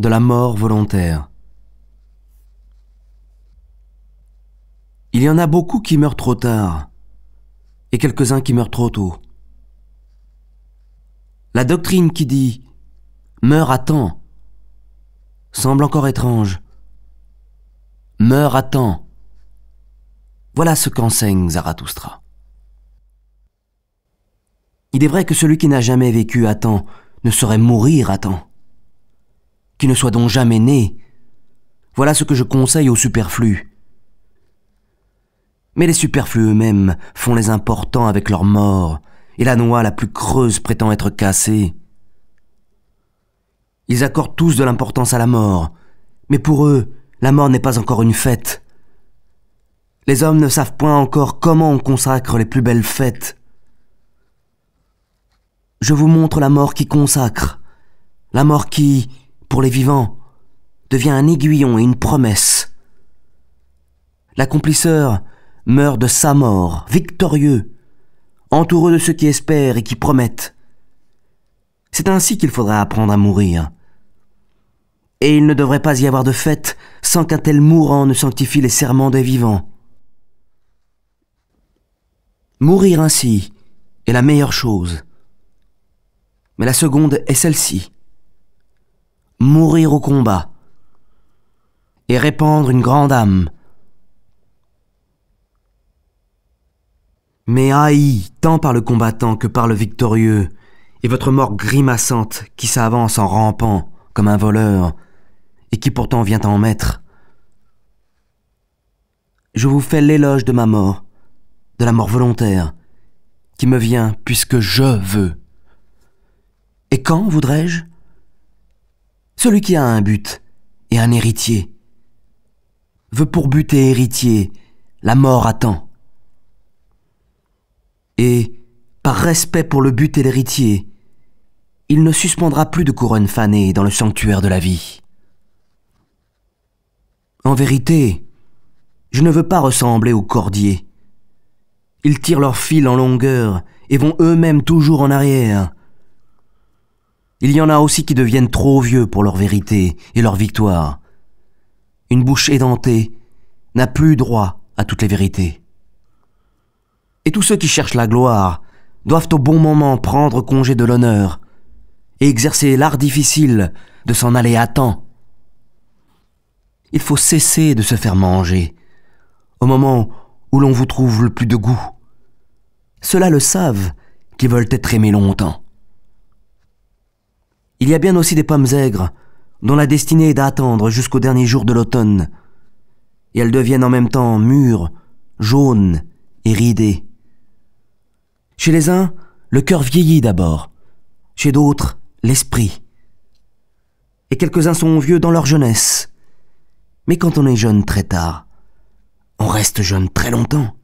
de la mort volontaire. Il y en a beaucoup qui meurent trop tard et quelques-uns qui meurent trop tôt. La doctrine qui dit meurs à temps semble encore étrange. Meurs à temps. Voilà ce qu'enseigne Zarathustra. Il est vrai que celui qui n'a jamais vécu à temps ne saurait mourir à temps qui ne soit donc jamais né. Voilà ce que je conseille aux superflus. Mais les superflus eux-mêmes font les importants avec leur mort, et la noix la plus creuse prétend être cassée. Ils accordent tous de l'importance à la mort, mais pour eux, la mort n'est pas encore une fête. Les hommes ne savent point encore comment on consacre les plus belles fêtes. Je vous montre la mort qui consacre, la mort qui, pour les vivants devient un aiguillon et une promesse. L'accomplisseur meurt de sa mort, victorieux, entoureux de ceux qui espèrent et qui promettent. C'est ainsi qu'il faudra apprendre à mourir. Et il ne devrait pas y avoir de fête sans qu'un tel mourant ne sanctifie les serments des vivants. Mourir ainsi est la meilleure chose. Mais la seconde est celle-ci mourir au combat et répandre une grande âme. Mais haï tant par le combattant que par le victorieux, et votre mort grimaçante qui s'avance en rampant comme un voleur, et qui pourtant vient en maître. Je vous fais l'éloge de ma mort, de la mort volontaire, qui me vient puisque je veux. Et quand voudrais-je celui qui a un but et un héritier veut pour but et héritier la mort attend. Et, par respect pour le but et l'héritier, il ne suspendra plus de couronne fanée dans le sanctuaire de la vie. En vérité, je ne veux pas ressembler aux cordiers. Ils tirent leur fil en longueur et vont eux-mêmes toujours en arrière, il y en a aussi qui deviennent trop vieux pour leur vérité et leur victoire. Une bouche édentée n'a plus droit à toutes les vérités. Et tous ceux qui cherchent la gloire doivent au bon moment prendre congé de l'honneur et exercer l'art difficile de s'en aller à temps. Il faut cesser de se faire manger au moment où l'on vous trouve le plus de goût. Ceux-là le savent qui veulent être aimés longtemps il y a bien aussi des pommes aigres, dont la destinée est d'attendre jusqu'au dernier jour de l'automne, et elles deviennent en même temps mûres, jaunes et ridées. Chez les uns, le cœur vieillit d'abord, chez d'autres, l'esprit. Et quelques-uns sont vieux dans leur jeunesse. Mais quand on est jeune très tard, on reste jeune très longtemps.